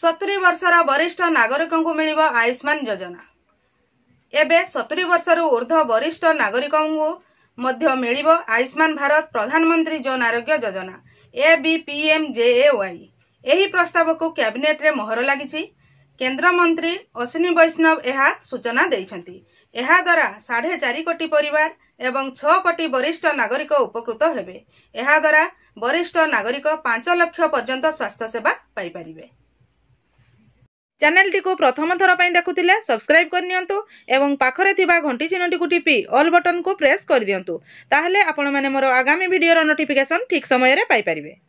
ସତୁରୀ ବର୍ଷର ବରିଷ୍ଠ ନାଗରିକଙ୍କୁ ମିଳିବ ଆୟୁଷ୍ମାନ ଯୋଜନା ଏବେ ସତୁରୀ ବର୍ଷରୁ ଉର୍ଦ୍ଧ ବରିଷ୍ଠ ନାଗରିକଙ୍କୁ ମଧ୍ୟ ମିଳିବ ଆୟୁଷ୍ମାନ ଭାରତ ପ୍ରଧାନମନ୍ତ୍ରୀ Jan Arogya Yojana A B P M J A Y ଏହି ପ୍ରସ୍ତାବକୁ କ୍ୟାବିନେଟ୍ରେ ମୋହର ଲାଗିଛି କେନ୍ଦ୍ରମନ୍ତ୍ରୀ ଅଶ୍ୱିନୀ ବୈଷ୍ଣବ ଏହା ସୂଚନା ଦେଇଛନ୍ତି ଏହାଦ୍ୱାରା ସାଢ଼େ ଚାରି କୋଟି ପରିବାର ଏବଂ ଛଅ କୋଟି ବରିଷ୍ଠ ନାଗରିକ ଉପକୃତ ହେବେ ଏହାଦ୍ୱାରା ବରିଷ୍ଠ ନାଗରିକ ପାଞ୍ଚ ଲକ୍ଷ ପର୍ଯ୍ୟନ୍ତ ସ୍ୱାସ୍ଥ୍ୟ ସେବା ପାଇପାରିବେ ଚ୍ୟାନେଲଟିକୁ ପ୍ରଥମ ଥର ପାଇଁ ଦେଖୁଥିଲେ ସବସ୍କ୍ରାଇବ୍ କରିନିଅନ୍ତୁ ଏବଂ ପାଖରେ ଥିବା ଘଣ୍ଟି ଚିହ୍ନଟିକୁ ଟିପି ଅଲ୍ ବଟନ୍କୁ ପ୍ରେସ୍ କରିଦିଅନ୍ତୁ ତାହେଲେ ଆପଣମାନେ ମୋର ଆଗାମୀ ଭିଡ଼ିଓର ନୋଟିଫିକେସନ୍ ଠିକ୍ ସମୟରେ ପାଇପାରିବେ